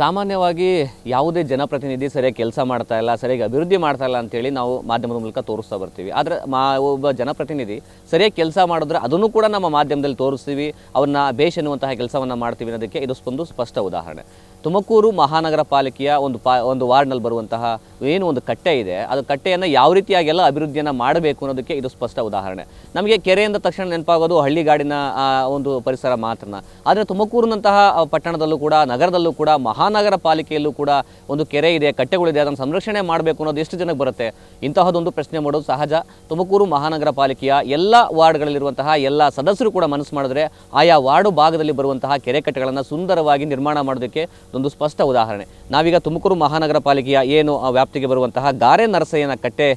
ಸಾಮಾನ್ಯವಾಗಿ ಯಾವುದೇ ಜನಪ್ರತಿನಿಧಿ ಸರಿಯಾಗಿ ಕೆಲಸ ಮಾಡ್ತಾ ಇಲ್ಲ ಸರಿಯಾಗಿ ಅಭಿವೃದ್ಧಿ ಮಾಡ್ತಾ ಇಲ್ಲ ಅಂತೇಳಿ ನಾವು ಮಾಧ್ಯಮದ ಮೂಲಕ ತೋರಿಸ್ತಾ ಬರ್ತೀವಿ ಆದರೆ ಮಾ ಒಬ್ಬ ಜನಪ್ರತಿನಿಧಿ ಸರಿಯಾಗಿ ಕೆಲಸ ಮಾಡಿದ್ರೆ ಅದನ್ನು ಕೂಡ ನಮ್ಮ ಮಾಧ್ಯಮದಲ್ಲಿ ತೋರಿಸ್ತೀವಿ ಅವ್ರನ್ನ ಬೇಷ್ ಎನ್ನುವಂತಹ ಕೆಲಸವನ್ನು ಮಾಡ್ತೀವಿ ಅನ್ನೋದಕ್ಕೆ ಇದು ಒಂದು ಸ್ಪಷ್ಟ ಉದಾಹರಣೆ ತುಮಕೂರು ಮಹಾನಗರ ಪಾಲಿಕೆಯ ಒಂದು ಪಾ ಒಂದು ವಾರ್ಡ್ನಲ್ಲಿ ಬರುವಂತಹ ಏನು ಒಂದು ಕಟ್ಟೆ ಇದೆ ಅದು ಕಟ್ಟೆಯನ್ನು ಯಾವ ರೀತಿಯಾಗೆಲ್ಲ ಅಭಿವೃದ್ಧಿಯನ್ನು ಮಾಡಬೇಕು ಅನ್ನೋದಕ್ಕೆ ಇದು ಸ್ಪಷ್ಟ ಉದಾಹರಣೆ ನಮಗೆ ಕೆರೆಯಿಂದ ತಕ್ಷಣ ನೆನಪಾಗೋದು ಹಳ್ಳಿಗಾಡಿನ ಒಂದು ಪರಿಸರ ಮಾತ್ರನ ಆದರೆ ತುಮಕೂರಿನಂತಹ ಪಟ್ಟಣದಲ್ಲೂ ಕೂಡ ನಗರದಲ್ಲೂ ಕೂಡ ಮಹಾನಗರ ಪಾಲಿಕೆಯಲ್ಲೂ ಕೂಡ ಒಂದು ಕೆರೆ ಇದೆ ಕಟ್ಟೆಗಳಿದೆ ಅದನ್ನು ಸಂರಕ್ಷಣೆ ಮಾಡಬೇಕು ಅನ್ನೋದು ಎಷ್ಟು ಜನಕ್ಕೆ ಬರುತ್ತೆ ಇಂತಹದೊಂದು ಪ್ರಶ್ನೆ ಮಾಡೋದು ಸಹಜ ತುಮಕೂರು ಮಹಾನಗರ ಪಾಲಿಕೆಯ ಎಲ್ಲ ವಾರ್ಡ್ಗಳಲ್ಲಿರುವಂತಹ ಎಲ್ಲ ಸದಸ್ಯರು ಕೂಡ ಮನಸ್ಸು ಮಾಡಿದ್ರೆ ಆಯಾ ವಾರ್ಡು ಭಾಗದಲ್ಲಿ ಬರುವಂತಹ ಕೆರೆ ಕಟ್ಟೆಗಳನ್ನು ಸುಂದರವಾಗಿ ನಿರ್ಮಾಣ ಮಾಡೋದಕ್ಕೆ ಒಂದು ಸ್ಪಷ್ಟ ಉದಾಹರಣೆ ನಾವೀಗ ತುಮಕೂರು ಮಹಾನಗರ ಪಾಲಿಕೆಯ ಏನು ವ್ಯಾಪ್ತಿಗೆ ಬರುವಂತಹ ಗಾರೆ ನರಸಯ್ಯನ ಕಟ್ಟೆ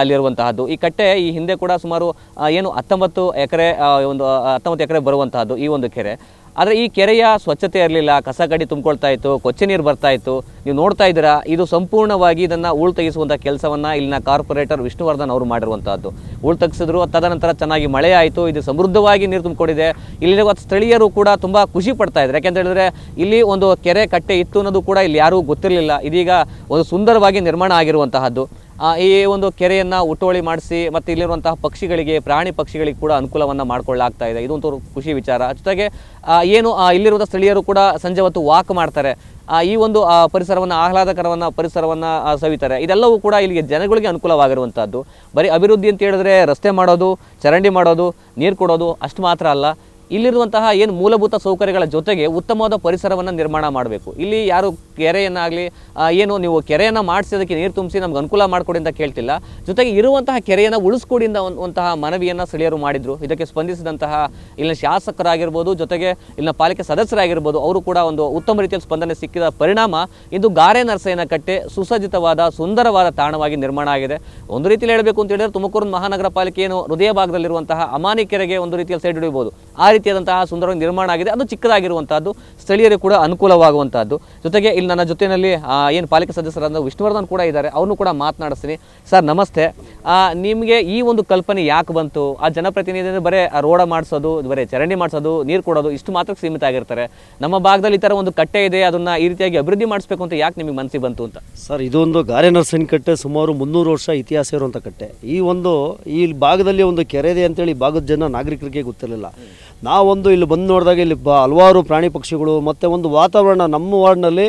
ಅಲ್ಲಿರುವಂತಹದ್ದು ಈ ಕಟ್ಟೆ ಈ ಹಿಂದೆ ಕೂಡ ಸುಮಾರು ಏನು ಹತ್ತೊಂಬತ್ತು ಎಕರೆ ಒಂದು ಹತ್ತೊಂಬತ್ತು ಎಕರೆ ಬರುವಂತಹದ್ದು ಈ ಒಂದು ಕೆರೆ ಆದರೆ ಈ ಕೆರೆಯ ಸ್ವಚ್ಛತೆ ಇರಲಿಲ್ಲ ಕಸ ಕಡಿ ತುಂಬಿಕೊಳ್ತಾ ಇತ್ತು ಕೊಚ್ಚೆ ನೀರು ಬರ್ತಾ ಇತ್ತು ನೀವು ನೋಡ್ತಾ ಇದ್ದೀರಾ ಇದು ಸಂಪೂರ್ಣವಾಗಿ ಇದನ್ನು ಹೂಳು ತೆಗೆಸುವಂಥ ಕೆಲಸವನ್ನು ಇಲ್ಲಿನ ಕಾರ್ಪೊರೇಟರ್ ವಿಷ್ಣುವರ್ಧನ್ ಅವರು ಮಾಡಿರುವಂಥದ್ದು ಹೂಳು ತೆಗೆಸಿದ್ರು ತದನಂತರ ಚೆನ್ನಾಗಿ ಮಳೆ ಆಯಿತು ಇದು ಸಮೃದ್ಧವಾಗಿ ನೀರು ತುಂಬಿಕೊಂಡಿದೆ ಇಲ್ಲಿರುವ ಸ್ಥಳೀಯರು ಕೂಡ ತುಂಬ ಖುಷಿ ಪಡ್ತಾ ಇದ್ದಾರೆ ಯಾಕೆಂತ ಹೇಳಿದ್ರೆ ಇಲ್ಲಿ ಒಂದು ಕೆರೆ ಕಟ್ಟೆ ಇತ್ತು ಅನ್ನೋದು ಕೂಡ ಇಲ್ಲಿ ಯಾರೂ ಗೊತ್ತಿರಲಿಲ್ಲ ಇದೀಗ ಒಂದು ಸುಂದರವಾಗಿ ನಿರ್ಮಾಣ ಆಗಿರುವಂತಹದ್ದು ಈ ಒಂದು ಕೆರೆಯನ್ನು ಉಟ್ಟೋಳಿ ಮಾಡಿಸಿ ಮತ್ತು ಇಲ್ಲಿರುವಂತಹ ಪಕ್ಷಿಗಳಿಗೆ ಪ್ರಾಣಿ ಪಕ್ಷಿಗಳಿಗೆ ಕೂಡ ಅನುಕೂಲವನ್ನು ಮಾಡಿಕೊಳ್ಳಾಗ್ತಾ ಇದೆ ಇದೊಂದು ಖುಷಿ ವಿಚಾರ ಜೊತೆಗೆ ಏನು ಇಲ್ಲಿರುವಂಥ ಸ್ಥಳೀಯರು ಕೂಡ ಸಂಜೆ ಹೊತ್ತು ವಾಕ್ ಮಾಡ್ತಾರೆ ಈ ಒಂದು ಪರಿಸರವನ್ನು ಆಹ್ಲಾದಕರವನ್ನು ಪರಿಸರವನ್ನು ಸವಿತಾರೆ ಇದೆಲ್ಲವೂ ಕೂಡ ಇಲ್ಲಿಗೆ ಜನಗಳಿಗೆ ಅನುಕೂಲವಾಗಿರುವಂಥದ್ದು ಬರೀ ಅಭಿವೃದ್ಧಿ ಅಂತ ಹೇಳಿದ್ರೆ ರಸ್ತೆ ಮಾಡೋದು ಚರಂಡಿ ಮಾಡೋದು ನೀರು ಕೊಡೋದು ಅಷ್ಟು ಮಾತ್ರ ಅಲ್ಲ ಇಲ್ಲಿರುವಂತಹ ಏನು ಮೂಲಭೂತ ಸೌಕರ್ಯಗಳ ಜೊತೆಗೆ ಉತ್ತಮವಾದ ಪರಿಸರವನ್ನು ನಿರ್ಮಾಣ ಮಾಡಬೇಕು ಇಲ್ಲಿ ಯಾರು ಕೆರೆಯನ್ನಾಗಲಿ ಏನು ನೀವು ಕೆರೆಯನ್ನು ಮಾಡಿಸೋದಕ್ಕೆ ನೀರು ತುಂಬಿಸಿ ನಮ್ಗೆ ಅನುಕೂಲ ಮಾಡಿಕೊಡಿ ಅಂತ ಕೇಳ್ತಿಲ್ಲ ಜೊತೆಗೆ ಇರುವಂತಹ ಕೆರೆಯನ್ನು ಉಳಿಸ್ಕೊಡಿ ಅಂತಹ ಮನವಿಯನ್ನು ಸ್ಥಳೀಯರು ಮಾಡಿದರು ಇದಕ್ಕೆ ಸ್ಪಂದಿಸಿದಂತಹ ಇಲ್ಲಿನ ಶಾಸಕರಾಗಿರ್ಬೋದು ಜೊತೆಗೆ ಇಲ್ಲಿನ ಪಾಲಿಕೆ ಸದಸ್ಯರಾಗಿರ್ಬೋದು ಅವರು ಕೂಡ ಒಂದು ಉತ್ತಮ ರೀತಿಯಲ್ಲಿ ಸ್ಪಂದನೆ ಸಿಕ್ಕಿದ ಪರಿಣಾಮ ಇಂದು ಗಾರೆ ನರಸಯ್ಯನ ಕಟ್ಟೆ ಸುಸಜ್ಜಿತವಾದ ಸುಂದರವಾದ ತಾಣವಾಗಿ ನಿರ್ಮಾಣ ಆಗಿದೆ ಒಂದು ರೀತಿಯಲ್ಲಿ ಹೇಳಬೇಕು ಅಂತ ಹೇಳಿದ್ರೆ ತುಮಕೂರು ಮಹಾನಗರ ಪಾಲಿಕೆ ಏನು ಹೃದಯ ಭಾಗದಲ್ಲಿರುವಂತಹ ಅಮಾನಿ ಕೆರೆಗೆ ಒಂದು ರೀತಿಯಲ್ಲಿ ಸೈಡ್ ಹಿಡಿಯಬಹುದು ಆ ರೀತಿಯಾದಂತಹ ಸುಂದರವಾಗಿ ನಿರ್ಮಾಣ ಆಗಿದೆ ಅದು ಚಿಕ್ಕದಾಗಿರುವಂತಹದ್ದು ಸ್ಥಳೀಯರಿಗೆ ಕೂಡ ಅನುಕೂಲವಾಗುವಂತಹದ್ದು ಜೊತೆಗೆ ಇಲ್ಲಿ ನನ್ನ ಜೊತೆಯಲ್ಲಿ ಏನು ಪಾಲಿಕೆ ಸದಸ್ಯರಾದ ವಿಷ್ಣುವರ್ಧನ್ ಕೂಡ ಇದ್ದಾರೆ ಅವನು ಕೂಡ ಮಾತನಾಡಿಸ್ತೀನಿ ಸರ್ ನಮಸ್ತೆ ನಿಮಗೆ ಈ ಒಂದು ಕಲ್ಪನೆ ಯಾಕೆ ಬಂತು ಆ ಜನಪ್ರತಿನಿಧಿ ಬರೀ ರೋಡ ಮಾಡಿಸೋದು ಬರೀ ಚರಂಡಿ ಮಾಡಿಸೋದು ನೀರು ಕೊಡೋದು ಇಷ್ಟು ಮಾತ್ರಕ್ಕೆ ಸೀಮಿತ ಆಗಿರ್ತಾರೆ ನಮ್ಮ ಭಾಗದಲ್ಲಿ ಈ ಥರ ಒಂದು ಕಟ್ಟೆ ಇದೆ ಅದನ್ನು ಈ ರೀತಿಯಾಗಿ ಅಭಿವೃದ್ಧಿ ಮಾಡಿಸ್ಬೇಕು ಅಂತ ಯಾಕೆ ನಿಮಗೆ ಮನಸ್ಸಿಗೆ ಬಂತು ಅಂತ ಸರ್ ಇದೊಂದು ಗಾರೆ ನರಸಿನ ಕಟ್ಟೆ ಸುಮಾರು ಮುನ್ನೂರು ವರ್ಷ ಇತಿಹಾಸ ಇರುವಂಥ ಕಟ್ಟೆ ಈ ಒಂದು ಈ ಭಾಗದಲ್ಲಿ ಒಂದು ಕೆರೆ ಇದೆ ಅಂತೇಳಿ ಭಾಗದ ಜನ ನಾಗರಿಕರಿಗೆ ಗೊತ್ತಿರಲಿಲ್ಲ ನಾವೊಂದು ಇಲ್ಲಿ ಬಂದು ನೋಡಿದಾಗ ಇಲ್ಲಿ ಬ ಹಲವಾರು ಪ್ರಾಣಿ ಪಕ್ಷಿಗಳು ಮತ್ತು ಒಂದು ವಾತಾವರಣ ನಮ್ಮ ವಾರ್ಡ್ನಲ್ಲಿ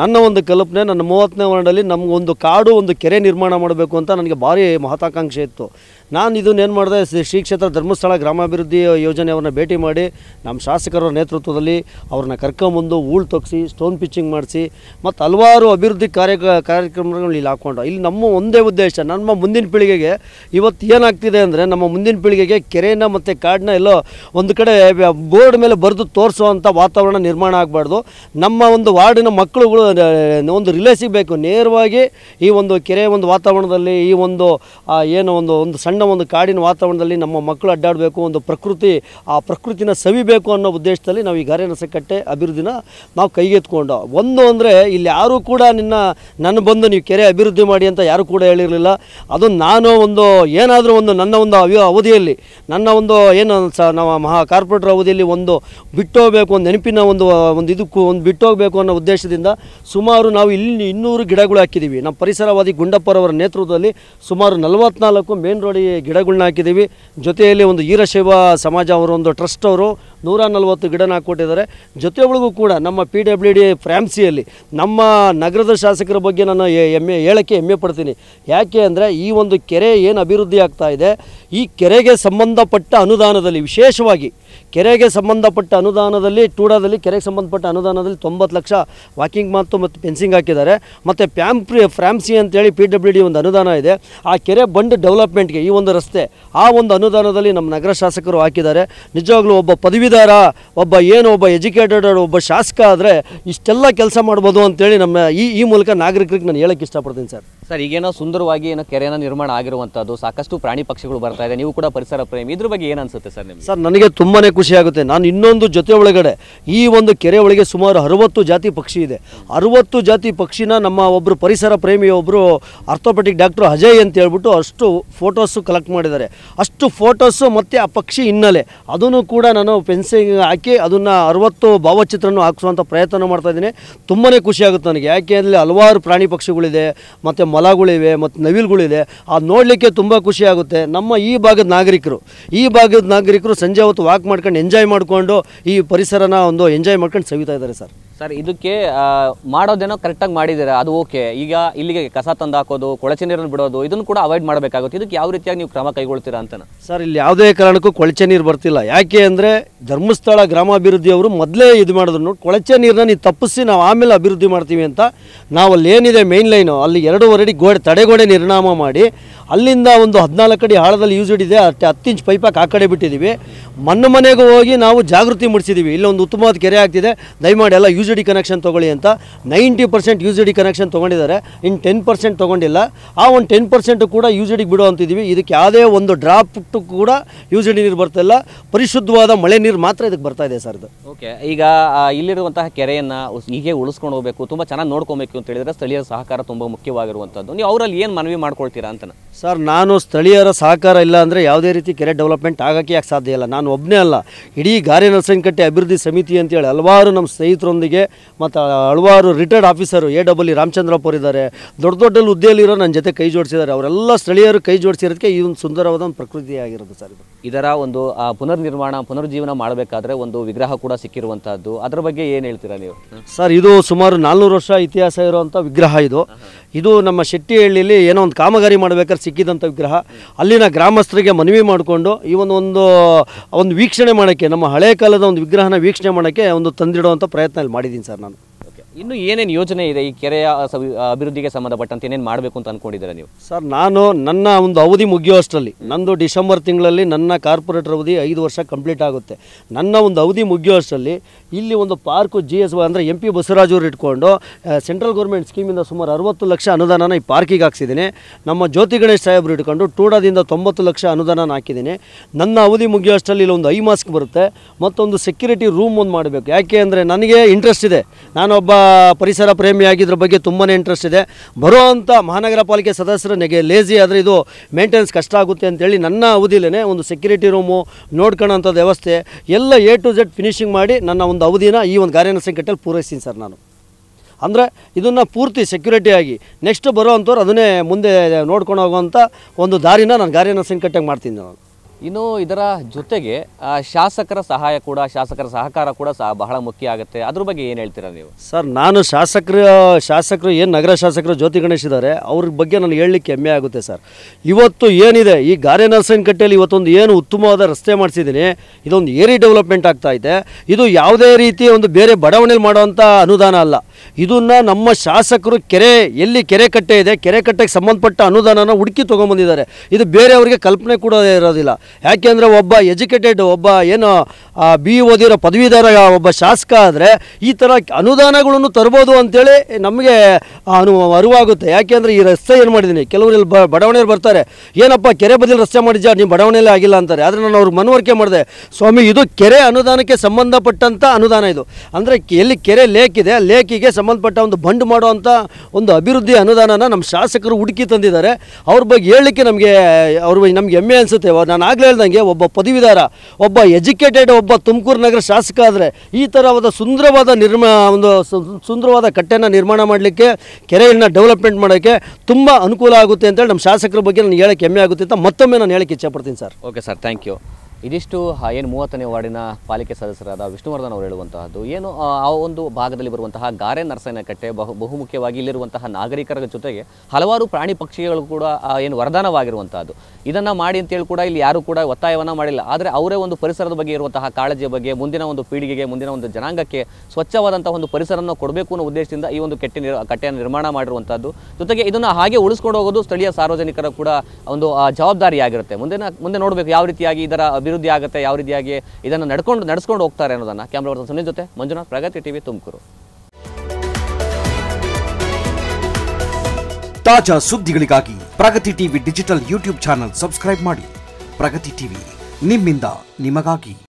ನನ್ನ ಒಂದು ಕಲ್ಪನೆ ನನ್ನ ಮೂವತ್ತನೇ ವಾರ್ಡ್ನಲ್ಲಿ ಒಂದು ಕಾಡು ಒಂದು ಕೆರೆ ನಿರ್ಮಾಣ ಮಾಡಬೇಕು ಅಂತ ನನಗೆ ಭಾರಿ ಮಹತ್ವಾಕಾಂಕ್ಷೆ ಇತ್ತು ನಾನು ಇದನ್ನೇನು ಮಾಡಿದೆ ಶ್ರೀ ಕ್ಷೇತ್ರ ಧರ್ಮಸ್ಥಳ ಗ್ರಾಮಾಭಿವೃದ್ಧಿ ಯೋಜನೆಯವರನ್ನ ಭೇಟಿ ಮಾಡಿ ನಮ್ಮ ಶಾಸಕರ ನೇತೃತ್ವದಲ್ಲಿ ಅವ್ರನ್ನ ಕರ್ಕೊಂಬಂದು ಹೂಳು ತೊಗಿಸಿ ಸ್ಟೋನ್ ಪಿಚ್ಚಿಂಗ್ ಮಾಡಿಸಿ ಮತ್ತು ಹಲವಾರು ಅಭಿವೃದ್ಧಿ ಕಾರ್ಯ ಕಾರ್ಯಕ್ರಮಗಳನ್ನ ಇಲ್ಲಿ ಹಾಕ್ಕೊಂಡು ಇಲ್ಲಿ ನಮ್ಮ ಒಂದೇ ಉದ್ದೇಶ ನಮ್ಮ ಮುಂದಿನ ಪೀಳಿಗೆಗೆ ಇವತ್ತು ಏನಾಗ್ತಿದೆ ಅಂದರೆ ನಮ್ಮ ಮುಂದಿನ ಪೀಳಿಗೆಗೆ ಕೆರೆನ ಮತ್ತು ಕಾಡನ್ನ ಎಲ್ಲೋ ಒಂದು ಕಡೆ ಬೋರ್ಡ್ ಮೇಲೆ ಬರೆದು ತೋರಿಸುವಂಥ ವಾತಾವರಣ ನಿರ್ಮಾಣ ಆಗಬಾರ್ದು ನಮ್ಮ ಒಂದು ವಾರ್ಡಿನ ಮಕ್ಕಳುಗಳು ಒಂದು ರಿಲೇಸಿಗೆ ಬೇಕು ನೇರವಾಗಿ ಈ ಒಂದು ಕೆರೆಯ ಒಂದು ವಾತಾವರಣದಲ್ಲಿ ಈ ಒಂದು ಏನು ಒಂದು ಒಂದು ಸಣ್ಣ ಒಂದು ಕಾಡಿನ ವಾತಾವರಣದಲ್ಲಿ ನಮ್ಮ ಮಕ್ಕಳು ಅಡ್ಡಾಡಬೇಕು ಒಂದು ಪ್ರಕೃತಿ ಆ ಪ್ರಕೃತಿನ ಸವಿಬೇಕು ಅನ್ನೋ ಉದ್ದೇಶದಲ್ಲಿ ನಾವು ಈ ಗಾರೆನಸಕಟ್ಟೆ ಅಭಿವೃದ್ಧಿನ ನಾವು ಕೈಗೆತ್ಕೊಂಡು ಒಂದು ಅಂದರೆ ಇಲ್ಲಿ ಯಾರೂ ಕೂಡ ನಿನ್ನ ನನ್ನ ಬಂದು ನೀವು ಕೆರೆ ಅಭಿವೃದ್ಧಿ ಮಾಡಿ ಅಂತ ಯಾರೂ ಕೂಡ ಹೇಳಿರಲಿಲ್ಲ ಅದು ನಾನು ಒಂದು ಏನಾದರೂ ಒಂದು ನನ್ನ ಒಂದು ಅವಧಿಯಲ್ಲಿ ನನ್ನ ಒಂದು ಏನು ಸ ನಮ್ಮ ಮಹಾ ಕಾರ್ಪೊರೇಟರ್ ಅವಧಿಯಲ್ಲಿ ಒಂದು ಬಿಟ್ಟು ಹೋಗಬೇಕು ಒಂದು ನೆನಪಿನ ಒಂದು ಒಂದು ಇದಕ್ಕೂ ಒಂದು ಬಿಟ್ಟು ಹೋಗಬೇಕು ಅನ್ನೋ ಉದ್ದೇಶದಿಂದ ಸುಮಾರು ನಾವು ಇಲ್ಲಿ ಇನ್ನೂರು ಗಿಡಗಳು ಹಾಕಿದ್ದೀವಿ ನಮ್ಮ ಪರಿಸರವಾದಿ ಗುಂಡಪ್ಪರವರ ನೇತೃತ್ವದಲ್ಲಿ ಸುಮಾರು ನಲವತ್ನಾಲ್ಕು ಮೇನ್ ರೋಡ್ ಗಿಡಗಳನ್ನ ಹಾಕಿದ್ದೀವಿ ಜೊತೆಯಲ್ಲಿ ಒಂದು ಈರಶೈವ ಸಮಾಜ ಒಂದು ಟ್ರಸ್ಟ್ ಅವರು ನೂರ ನಲವತ್ತು ಗಿಡನ ಹಾಕ್ಕೊಟ್ಟಿದ್ದಾರೆ ಜೊತೆಗಳಿಗೂ ಕೂಡ ನಮ್ಮ ಪಿ ಡಬ್ಲ್ಯೂ ಡಿ ಫ್ರಾಮ್ಸಿಯಲ್ಲಿ ನಮ್ಮ ನಗರದ ಶಾಸಕರ ಬಗ್ಗೆ ನಾನು ಹೆಮ್ಮೆ ಹೇಳೋಕ್ಕೆ ಹೆಮ್ಮೆ ಪಡ್ತೀನಿ ಯಾಕೆ ಅಂದರೆ ಈ ಒಂದು ಕೆರೆ ಏನು ಅಭಿವೃದ್ಧಿ ಆಗ್ತಾ ಇದೆ ಈ ಕೆರೆಗೆ ಸಂಬಂಧಪಟ್ಟ ಅನುದಾನದಲ್ಲಿ ವಿಶೇಷವಾಗಿ ಕೆರೆಗೆ ಸಂಬಂಧಪಟ್ಟ ಅನುದಾನದಲ್ಲಿ ಟೂಡಾದಲ್ಲಿ ಕೆರೆಗೆ ಸಂಬಂಧಪಟ್ಟ ಅನುದಾನದಲ್ಲಿ ತೊಂಬತ್ತು ಲಕ್ಷ ವಾಕಿಂಗ್ ಮಾತು ಮತ್ತು ಫೆನ್ಸಿಂಗ್ ಹಾಕಿದ್ದಾರೆ ಮತ್ತು ಪ್ಯಾಂಪ್ರಿ ಫ್ರಾಮ್ಸಿ ಅಂತೇಳಿ ಪಿ ಡಬ್ಲ್ಯೂ ಡಿ ಒಂದು ಅನುದಾನ ಇದೆ ಆ ಕೆರೆ ಬಂಡ್ ಡೆವಲಪ್ಮೆಂಟ್ಗೆ ಈ ಒಂದು ರಸ್ತೆ ಆ ಒಂದು ಅನುದಾನದಲ್ಲಿ ನಮ್ಮ ನಗರ ಶಾಸಕರು ಹಾಕಿದ್ದಾರೆ ನಿಜವಾಗ್ಲೂ ಒಬ್ಬ ಪದವಿ ಇಲ್ದಿದಾರ ಒಬ್ಬ ಏನು ಒಬ್ಬ ಎಜುಕೇಟೆಡ್ ಒಬ್ಬ ಶಾಸಕ ಆದರೆ ಇಷ್ಟೆಲ್ಲ ಕೆಲಸ ಮಾಡ್ಬೋದು ಅಂತೇಳಿ ನಮ್ಮ ಈ ಈ ಮೂಲಕ ನಾಗರಿಕರಿಗೆ ನಾನು ಹೇಳಕ್ಕೆ ಇಷ್ಟಪಡ್ತೀನಿ ಸರ್ ಸರ್ ಈಗೇನೋ ಸುಂದರವಾಗಿ ಏನೋ ಕೆರೆನ ನಿರ್ಮಾಣ ಆಗಿರುವಂಥದ್ದು ಸಾಕಷ್ಟು ಪ್ರಾಣಿ ಪಕ್ಷಿಗಳು ಬರ್ತಾ ಇದೆ ನೀವು ಕೂಡ ಪರಿಸರ ಪ್ರೇಮಿ ಇದ್ರ ಬಗ್ಗೆ ಏನು ಅನಿಸುತ್ತೆ ಸರ್ ನಿಮಗೆ ಸರ್ ನನಗೆ ತುಂಬಾ ಖುಷಿ ಆಗುತ್ತೆ ನಾನು ಇನ್ನೊಂದು ಜೊತೆ ಒಳಗಡೆ ಈ ಒಂದು ಕೆರೆ ಒಳಗೆ ಸುಮಾರು ಅರವತ್ತು ಜಾತಿ ಪಕ್ಷಿ ಇದೆ ಅರವತ್ತು ಜಾತಿ ಪಕ್ಷಿನ ನಮ್ಮ ಒಬ್ಬರು ಪರಿಸರ ಪ್ರೇಮಿ ಒಬ್ಬರು ಆರ್ಥೋಪೆಟಿಕ್ ಡಾಕ್ಟರ್ ಅಜಯ್ ಅಂತ ಹೇಳ್ಬಿಟ್ಟು ಅಷ್ಟು ಫೋಟೋಸು ಕಲೆಕ್ಟ್ ಮಾಡಿದ್ದಾರೆ ಅಷ್ಟು ಫೋಟೋಸು ಮತ್ತು ಆ ಪಕ್ಷಿ ಹಿನ್ನೆಲೆ ಅದನ್ನು ಕೂಡ ನಾನು ಪೆನ್ಸ್ ಫೆನ್ಸಿಂಗ್ ಹಾಕಿ ಅದನ್ನು ಅರವತ್ತು ಭಾವಚಿತ್ರನೂ ಹಾಕಿಸುವಂಥ ಪ್ರಯತ್ನ ಮಾಡ್ತಾಯಿದ್ದೀನಿ ತುಂಬಾ ಖುಷಿಯಾಗುತ್ತೆ ನನಗೆ ಯಾಕೆ ಅಂದರೆ ಹಲವಾರು ಪ್ರಾಣಿ ಪಕ್ಷಿಗಳಿದೆ ಮತ್ತು ಮಲಗಳಿವೆ ಮತ್ತು ನವಿಲುಗಳಿದೆ ಅದು ನೋಡಲಿಕ್ಕೆ ತುಂಬ ಖುಷಿಯಾಗುತ್ತೆ ನಮ್ಮ ಈ ಭಾಗದ ನಾಗರಿಕರು ಈ ಭಾಗದ ನಾಗರಿಕರು ಸಂಜೆ ಹೊತ್ತು ವಾಕ್ ಮಾಡ್ಕೊಂಡು ಎಂಜಾಯ್ ಮಾಡಿಕೊಂಡು ಈ ಪರಿಸರನ ಒಂದು ಎಂಜಾಯ್ ಮಾಡ್ಕೊಂಡು ಸವಿತಾ ಇದ್ದಾರೆ ಸರ್ ಸರ್ ಇದಕ್ಕೆ ಮಾಡೋದೇನೋ ಕರೆಕ್ಟಾಗಿ ಮಾಡಿದ್ದೀರಾ ಅದು ಓಕೆ ಈಗ ಇಲ್ಲಿಗೆ ಕಸ ತಂದು ಹಾಕೋದು ಕೊಳಚೆ ನೀರನ್ನು ಬಿಡೋದು ಇದನ್ನು ಕೂಡ ಅವಾಯ್ಡ್ ಮಾಡಬೇಕಾಗುತ್ತೆ ಇದಕ್ಕೆ ಯಾವ ರೀತಿಯಾಗಿ ನೀವು ಕ್ರಮ ಕೈಗೊಳ್ತೀರಾ ಅಂತ ಸರ್ ಇಲ್ಲಿ ಯಾವುದೇ ಕಾರಣಕ್ಕೂ ಕೊಳಚೆ ನೀರು ಬರ್ತಿಲ್ಲ ಯಾಕೆ ಅಂದರೆ ಧರ್ಮಸ್ಥಳ ಗ್ರಾಮಾಭಿವೃದ್ಧಿಯವರು ಮೊದಲೇ ಇದು ಮಾಡಿದ್ರು ಕೊಳಚೆ ನೀರನ್ನ ನೀವು ತಪ್ಪಿಸಿ ನಾವು ಆಮೇಲೆ ಅಭಿವೃದ್ಧಿ ಮಾಡ್ತೀವಿ ಅಂತ ನಾವು ಅಲ್ಲಿ ಏನಿದೆ ಮೇನ್ ಲೈನು ಅಲ್ಲಿ ಎರಡೂವರೆ ಗೋಡೆ ತಡೆಗೋಡೆ ನಿರ್ಣಾಮ ಮಾಡಿ ಅಲ್ಲಿಂದ ಒಂದು ಹದಿನಾಲ್ಕು ಅಡಿ ಆಳದಲ್ಲಿ ಯೂಸ್ ಇದೆ ಅಷ್ಟೇ ಹತ್ತು ಇಂಚ್ ಪೈಪಾಗಿ ಆ ಕಡೆ ಬಿಟ್ಟಿದ್ದೀವಿ ಮಣ್ಣು ಮನೆಗೆ ಹೋಗಿ ನಾವು ಜಾಗೃತಿ ಮೂಡಿಸಿದ್ದೀವಿ ಇಲ್ಲೊಂದು ಉತ್ತಮವಾದ ಕೆರೆ ಆಗ್ತಿದೆ ದಯಮಾಡಿ ಎಲ್ಲ ಯೂಸ್ ಡಿ ಕನೆಕ್ಷನ್ ತೊಗೊಳ್ಳಿ ಅಂತ ninety percent use D connection ತೊಗೊಂಡಿದ್ದಾರೆ ಇನ್ನು ಟೆನ್ ಪರ್ಸೆಂಟ್ ತೊಗೊಂಡಿಲ್ಲ ಆ ಒಂದು ಟೆನ್ ಪರ್ಸೆಂಟ್ ಕೂಡ ಯೂಸ್ ಡಿಗೆ ಬಿಡೋ ಅಂತಿದ್ದೀವಿ ಇದಕ್ಕೆ ಯಾವುದೇ ಒಂದು ಡ್ರಾಪ್ ಕೂಡ ಯೂಸ್ ನೀರು ಬರ್ತಿಲ್ಲ ಪರಿಶುದ್ಧವಾದ ಮಳೆ ನೀರು ಮಾತ್ರ ಇದಕ್ಕೆ ಬರ್ತಾ ಇದೆ ಸರ್ ಇದು ಓಕೆ ಈಗ ಇಲ್ಲಿರುವಂತಹ ಕೆರೆಯನ್ನು ಹೀಗೆ ಉಳಿಸ್ಕೊಂಡು ಹೋಗಬೇಕು ತುಂಬ ಚೆನ್ನಾಗಿ ನೋಡ್ಕೊಬೇಕು ಅಂತ ಹೇಳಿದರೆ ಸ್ಥಳೀಯ ಸಹಕಾರ ತುಂಬ ಮುಖ್ಯವಾಗಿರುವಂಥದ್ದು ನೀವು ಅವರಲ್ಲಿ ಏನು ಮನವಿ ಮಾಡ್ಕೊಳ್ತೀರಾ ಅಂತ ಸರ್ ನಾನು ಸ್ಥಳೀಯರ ಸಹಕಾರ ಇಲ್ಲ ಅಂದರೆ ಯಾವುದೇ ರೀತಿ ಕೆರೆ ಡೆವಲಪ್ಮೆಂಟ್ ಆಗೋಕ್ಕೆ ಯಾಕೆ ಸಾಧ್ಯ ಇಲ್ಲ ನಾನು ಒಬ್ಬನೇ ಅಲ್ಲ ಇಡೀ ಗಾರೆ ನರಸಿಂಗಕಟ್ಟೆ ಅಭಿವೃದ್ಧಿ ಸಮಿತಿ ಅಂತೇಳಿ ಹಲವಾರು ನಮ್ಮ ಸ್ನೇಹಿತರೊಂದಿಗೆ ಮತ್ತು ಹಲವಾರು retired officer A W Ramachandrapura ಇದ್ದಾರೆ ದೊಡ್ಡ ದೊಡ್ಡ ಹುದ್ದೆಯಲ್ಲಿರೋ ನನ್ನ ಜೊತೆ ಕೈ ಜೋಡಿಸಿದ್ದಾರೆ ಅವರೆಲ್ಲ ಸ್ಥಳೀಯರು ಕೈ ಜೋಡಿಸಿರೋದಕ್ಕೆ ಈ ಒಂದು ಸುಂದರವಾದ ಒಂದು ಪ್ರಕೃತಿಯಾಗಿರೋದು ಸರ್ ಇದರ ಒಂದು ಪುನರ್ ನಿರ್ಮಾಣ ಪುನರ್ಜೀವನ ಮಾಡಬೇಕಾದ್ರೆ ಒಂದು ವಿಗ್ರಹ ಕೂಡ ಸಿಕ್ಕಿರುವಂಥದ್ದು ಅದರ ಬಗ್ಗೆ ಏನು ಹೇಳ್ತೀರಾ ನೀವು ಸರ್ ಇದು ಸುಮಾರು ನಾಲ್ನೂರು ವರ್ಷ ಇತಿಹಾಸ ಇರುವಂಥ ವಿಗ್ರಹ ಇದು ಇದು ನಮ್ಮ ಶೆಟ್ಟಿಹಳ್ಳಿಯಲ್ಲಿ ಏನೋ ಒಂದು ಕಾಮಗಾರಿ ಮಾಡಬೇಕಾದ್ರೆ ಸಿಕ್ಕಿದಂಥ ವಿಗ್ರಹ ಅಲ್ಲಿನ ಗ್ರಾಮಸ್ಥರಿಗೆ ಮನವಿ ಮಾಡಿಕೊಂಡು ಈ ಒಂದು ಒಂದು ಒಂದು ವೀಕ್ಷಣೆ ಮಾಡೋಕ್ಕೆ ನಮ್ಮ ಹಳೆ ಕಾಲದ ಒಂದು ವಿಗ್ರಹನ ವೀಕ್ಷಣೆ ಮಾಡೋಕ್ಕೆ ಒಂದು ತಂದಿಡುವಂಥ ಪ್ರಯತ್ನ ಮಾಡಿದ್ದೀನಿ ಸರ್ ನಾನು ಇನ್ನು ಏನೇನು ಯೋಜನೆ ಇದೆ ಈ ಕೆರೆಯ ಅಭಿವೃದ್ಧಿಗೆ ಸಂಬಂಧಪಟ್ಟಂತೆ ಏನೇನು ಮಾಡಬೇಕು ಅಂತ ಅನ್ಕೊಂಡಿದ್ದೀರಾ ನೀವು ಸರ್ ನಾನು ನನ್ನ ಒಂದು ಅವಧಿ ಮುಗಿಯುವಷ್ಟರಲ್ಲಿ ನಂದು ಡಿಸೆಂಬರ್ ತಿಂಗಳಲ್ಲಿ ನನ್ನ ಕಾರ್ಪೊರೇಟರ್ ಅವಧಿ ಐದು ವರ್ಷ ಕಂಪ್ಲೀಟ್ ಆಗುತ್ತೆ ನನ್ನ ಒಂದು ಅವಧಿ ಮುಗಿಯುವಷ್ಟರಲ್ಲಿ ಇಲ್ಲಿ ಒಂದು ಪಾರ್ಕು ಜಿ ಎಸ್ ಅಂದರೆ ಎಂ ಪಿ ಬಸವರಾಜವ್ರು ಇಟ್ಕೊಂಡು ಸೆಂಟ್ರಲ್ ಗೌರ್ಮೆಂಟ್ ಸ್ಕೀಮಿಂದ ಸುಮಾರು ಅರವತ್ತು ಲಕ್ಷ ಅನುದಾನನ ಈ ಪಾರ್ಕಿಗೆ ಹಾಕ್ಸಿದ್ದೀನಿ ನಮ್ಮ ಜ್ಯೋತಿ ಗಣೇಶ್ ಸಾಹೇಬ್ರು ಇಟ್ಕೊಂಡು ಟೂಡಾದಿಂದ ತೊಂಬತ್ತು ಲಕ್ಷ ಅನುದಾನ ಹಾಕಿದ್ದೀನಿ ನನ್ನ ಅವಧಿ ಮುಗಿಯುವಷ್ಟರಲ್ಲಿ ಇಲ್ಲಿ ಒಂದು ಐ ಮಾಸ್ಕ್ ಬರುತ್ತೆ ಮತ್ತೊಂದು ಸೆಕ್ಯೂರಿಟಿ ರೂಮ್ ಒಂದು ಮಾಡಬೇಕು ಯಾಕೆ ಅಂದರೆ ನನಗೆ ಇಂಟ್ರೆಸ್ಟ್ ಇದೆ ನಾನೊಬ್ಬ ಪರಿಸರ ಪ್ರೇಮಿಯಾಗಿದ್ರ ಬಗ್ಗೆ ತುಂಬಾ ಇಂಟ್ರೆಸ್ಟ್ ಇದೆ ಬರುವಂಥ ಮಹಾನಗರ ಪಾಲಿಕೆ ಸದಸ್ಯರ ನೆಗೆ ಲೇಜಿ ಆದರೆ ಇದು ಮೇಂಟೆನೆನ್ಸ್ ಕಷ್ಟ ಆಗುತ್ತೆ ಅಂತೇಳಿ ನನ್ನ ಅವಧಿಲೇ ಒಂದು ಸೆಕ್ಯೂರಿಟಿ ರೂಮು ನೋಡ್ಕೊಳ್ಳೋಂಥ ವ್ಯವಸ್ಥೆ ಎಲ್ಲ ಎ ಟು ಜೆಡ್ ಫಿನಿಷಿಂಗ್ ಮಾಡಿ ನನ್ನ ಒಂದು ಅವಧಿನ ಈ ಒಂದು ಗಾರ್ಯನ ಸಂಕಟಲ್ಲಿ ಪೂರೈಸ್ತೀನಿ ಸರ್ ನಾನು ಅಂದರೆ ಇದನ್ನು ಪೂರ್ತಿ ಸೆಕ್ಯೂರಿಟಿಯಾಗಿ ನೆಕ್ಸ್ಟ್ ಬರೋ ಅಂಥವ್ರು ಅದನ್ನೇ ಮುಂದೆ ನೋಡ್ಕೊಂಡು ಹೋಗುವಂಥ ಒಂದು ದಾರಿನ ನಾನು ಗಾರ್ಯನ ಸಂಕಟಕ್ಕೆ ಮಾಡ್ತೀನಿ ನಾನು ಇನ್ನು ಇದರ ಜೊತೆಗೆ ಶಾಸಕರ ಸಹಾಯ ಕೂಡ ಶಾಸಕರ ಸಹಕಾರ ಕೂಡ ಸಹ ಬಹಳ ಮುಖ್ಯ ಆಗುತ್ತೆ ಅದ್ರ ಬಗ್ಗೆ ಏನು ಹೇಳ್ತೀರಾ ನೀವು ಸರ್ ನಾನು ಶಾಸಕರ ಶಾಸಕರು ಏನು ನಗರ ಶಾಸಕರು ಜ್ಯೋತಿ ಗಣೇಶ್ ಇದ್ದಾರೆ ಅವ್ರ ಬಗ್ಗೆ ನಾನು ಹೇಳಲಿಕ್ಕೆ ಹೆಮ್ಮೆ ಆಗುತ್ತೆ ಸರ್ ಇವತ್ತು ಏನಿದೆ ಈ ಗಾರೆ ಕಟ್ಟೆಯಲ್ಲಿ ಇವತ್ತೊಂದು ಏನು ಉತ್ತಮವಾದ ರಸ್ತೆ ಮಾಡಿಸಿದ್ದೀನಿ ಇದೊಂದು ಏರಿ ಡೆವಲಪ್ಮೆಂಟ್ ಆಗ್ತಾ ಇದೆ ಇದು ಯಾವುದೇ ರೀತಿಯ ಒಂದು ಬೇರೆ ಬಡಾವಣೆಯಲ್ಲಿ ಮಾಡುವಂಥ ಅನುದಾನ ಅಲ್ಲ ಇದನ್ನ ನಮ್ಮ ಶಾಸಕರು ಕೆರೆ ಎಲ್ಲಿ ಕೆರೆ ಕಟ್ಟೆ ಇದೆ ಕೆರೆ ಕಟ್ಟೆಗೆ ಸಂಬಂಧಪಟ್ಟ ಅನುದಾನನ ಹುಡುಕಿ ತೊಗೊಂಬಂದಿದ್ದಾರೆ ಇದು ಬೇರೆಯವರಿಗೆ ಕಲ್ಪನೆ ಕೂಡ ಇರೋದಿಲ್ಲ ಯಾಕೆಂದರೆ ಒಬ್ಬ ಎಜುಕೇಟೆಡ್ ಒಬ್ಬ ಏನು ಬಿ ಓದಿರೋ ಪದವೀಧರ ಒಬ್ಬ ಶಾಸಕ ಆದರೆ ಈ ಥರ ಅನುದಾನಗಳನ್ನು ತರ್ಬೋದು ಅಂತೇಳಿ ನಮಗೆ ಅನು ಅರಿವಾಗುತ್ತೆ ಯಾಕೆಂದರೆ ಈ ರಸ್ತೆ ಏನು ಮಾಡಿದ್ದೀನಿ ಕೆಲವರು ಇಲ್ಲಿ ಬಡಾವಣೆಯಲ್ಲಿ ಬರ್ತಾರೆ ಏನಪ್ಪ ಕೆರೆ ಬದಲು ರಸ್ತೆ ಮಾಡಿದ್ಯಾ ನೀವು ಬಡಾವಣೆಯಲ್ಲಿ ಆಗಿಲ್ಲ ಅಂತಾರೆ ಆದರೆ ನಾನು ಅವ್ರಿಗೆ ಮನವರಿಕೆ ಮಾಡಿದೆ ಸ್ವಾಮಿ ಇದು ಕೆರೆ ಅನುದಾನಕ್ಕೆ ಸಂಬಂಧಪಟ್ಟಂಥ ಅನುದಾನ ಇದು ಅಂದರೆ ಎಲ್ಲಿ ಕೆರೆ ಲೇಕ್ ಇದೆ ಲೇಕಿಗೆ ಅಭಿವೃದ್ಧಿಗೆ ಸಂಬಂಧಪಟ್ಟ ಒಂದು ಬಂಡ್ ಮಾಡುವಂಥ ಒಂದು ಅಭಿವೃದ್ಧಿ ಅನುದಾನನ ನಮ್ಮ ಶಾಸಕರು ಹುಡುಕಿ ತಂದಿದ್ದಾರೆ ಅವ್ರ ಬಗ್ಗೆ ಹೇಳಲಿಕ್ಕೆ ನಮಗೆ ಅವ್ರ ಬಗ್ಗೆ ನಮ್ಗೆ ಹೆಮ್ಮೆ ಅನಿಸುತ್ತೆ ನಾನು ಆಗಲೇ ಹೇಳ್ದಂಗೆ ಒಬ್ಬ ಪದವಿದಾರ ಒಬ್ಬ ಎಜುಕೇಟೆಡ್ ಒಬ್ಬ ತುಮಕೂರು ನಗರ ಶಾಸಕ ಆದರೆ ಈ ಥರವಾದ ಸುಂದರವಾದ ನಿರ್ಮ ಒಂದು ಸುಂದರವಾದ ಕಟ್ಟೆನ ನಿರ್ಮಾಣ ಮಾಡಲಿಕ್ಕೆ ಕೆರೆಯನ್ನು ಡೆವಲಪ್ಮೆಂಟ್ ಮಾಡೋಕ್ಕೆ ತುಂಬ ಅನುಕೂಲ ಆಗುತ್ತೆ ಅಂತೇಳಿ ನಮ್ಮ ಶಾಸಕರ ಬಗ್ಗೆ ನಾನು ಹೇಳೋಕ್ಕೆ ಹೆಮ್ಮೆ ಆಗುತ್ತೆ ಅಂತ ಮತ್ತೊಮ್ಮೆ ನಾನು ಹೇಳಕ್ಕೆ ಪಡ್ತೀನಿ sir okay sir thank you ಇದಿಷ್ಟು ಏನು ಮೂವತ್ತನೇ ವಾರ್ಡಿನ ಪಾಲಿಕೆ ಸದಸ್ಯರಾದ ವಿಷ್ಣುವರ್ಧನ್ ಅವರು ಹೇಳುವಂತಹದ್ದು ಏನು ಆ ಒಂದು ಭಾಗದಲ್ಲಿ ಬರುವಂತಹ ಗಾರೆ ನರಸನಕಟ್ಟೆ ಬಹು ಬಹುಮುಖ್ಯವಾಗಿ ಇಲ್ಲಿರುವಂತಹ ನಾಗರಿಕರ ಜೊತೆಗೆ ಹಲವಾರು ಪ್ರಾಣಿ ಪಕ್ಷಿಗಳು ಕೂಡ ಏನು ವರದಾನವಾಗಿರುವಂತಹದ್ದು ಇದನ್ನು ಮಾಡಿ ಅಂತೇಳಿ ಕೂಡ ಇಲ್ಲಿ ಯಾರೂ ಕೂಡ ಒತ್ತಾಯವನ್ನು ಮಾಡಿಲ್ಲ ಆದರೆ ಅವರೇ ಒಂದು ಪರಿಸರದ ಬಗ್ಗೆ ಇರುವಂತಹ ಕಾಳಜಿಯ ಬಗ್ಗೆ ಮುಂದಿನ ಒಂದು ಪೀಳಿಗೆಗೆ ಮುಂದಿನ ಒಂದು ಜನಾಂಗಕ್ಕೆ ಸ್ವಚ್ಛವಾದಂತಹ ಒಂದು ಪರಿಸರವನ್ನು ಕೊಡಬೇಕು ಅನ್ನೋ ಉದ್ದೇಶದಿಂದ ಈ ಒಂದು ಕೆಟ್ಟ ನಿರ್ ಕಟ್ಟೆಯನ್ನು ನಿರ್ಮಾಣ ಮಾಡಿರುವಂಥದ್ದು ಜೊತೆಗೆ ಇದನ್ನು ಹಾಗೆ ಉಳಿಸ್ಕೊಂಡು ಹೋಗೋದು ಸ್ಥಳೀಯ ಸಾರ್ವಜನಿಕರ ಕೂಡ ಒಂದು ಜವಾಬ್ದಾರಿಯಾಗಿರುತ್ತೆ ಮುಂದಿನ ಮುಂದೆ ನೋಡಬೇಕು ಯಾವ ರೀತಿಯಾಗಿ ಇದರ ಅಭಿವೃದ್ಧಿ ಆಗುತ್ತೆ ಯಾವ ರೀತಿಯಾಗಿ ಇದನ್ನು ನಡ್ಕೊಂಡು ನಡೆಸ್ಕೊಂಡು ಹೋಗ್ತಾರೆ ಅನ್ನೋದನ್ನು ಕ್ಯಾಮ್ರಾ ಪರ್ಸನ್ ಜೊತೆ ಮಂಜುನಾಥ್ ಪ್ರಗತಿ ಟಿವಿ ತುಮಕೂರು ತಾಜಾ ಸುದ್ದಿಗಳಿಗಾಗಿ Pragati TV digital YouTube channel subscribe ಮಾಡಿ ಪ್ರಗತಿ ಟಿವಿ ನಿಮ್ಮಿಂದ ನಿಮಗಾಗಿ